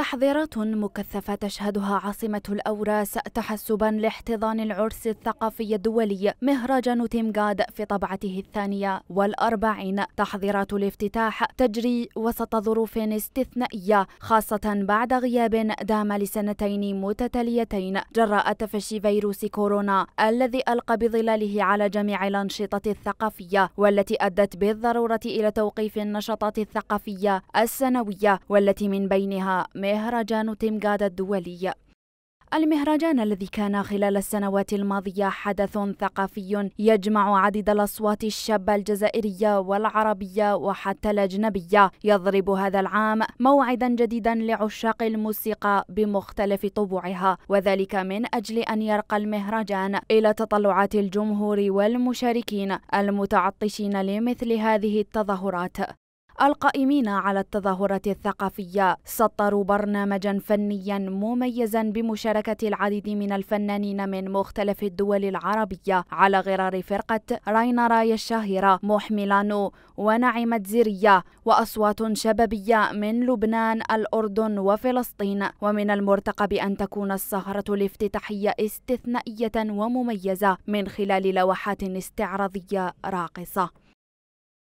تحضيرات مكثفة تشهدها عاصمة الأوراس تحسبا لاحتضان العرس الثقافي الدولي مهرجان تيمغاد في طبعته الثانية والأربعين تحضيرات الافتتاح تجري وسط ظروف استثنائية خاصة بعد غياب دام لسنتين متتاليتين جراء تفشي فيروس كورونا الذي ألقى بظلاله على جميع الأنشطة الثقافية والتي أدت بالضرورة إلى توقيف النشاطات الثقافية السنوية والتي من بينها مهرجان تمغاد الدولي المهرجان الذي كان خلال السنوات الماضية حدث ثقافي يجمع عديد الأصوات الشابة الجزائرية والعربية وحتى الأجنبية يضرب هذا العام موعدا جديدا لعشاق الموسيقى بمختلف طبوعها وذلك من أجل أن يرقى المهرجان إلى تطلعات الجمهور والمشاركين المتعطشين لمثل هذه التظاهرات القائمين على التظاهرات الثقافية سطروا برنامجا فنيا مميزا بمشاركة العديد من الفنانين من مختلف الدول العربية على غرار فرقة راينا راي الشهيرة محملانو ونعمة زيرية وأصوات شبابية من لبنان الأردن وفلسطين ومن المرتقب أن تكون السهرة الافتتاحية استثنائية ومميزة من خلال لوحات استعراضية راقصة